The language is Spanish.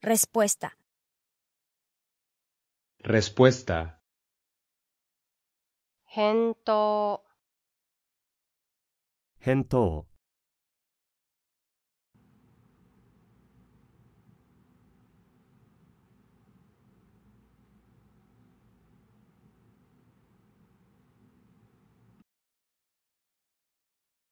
Respuesta. Respuesta. Gento. Gento.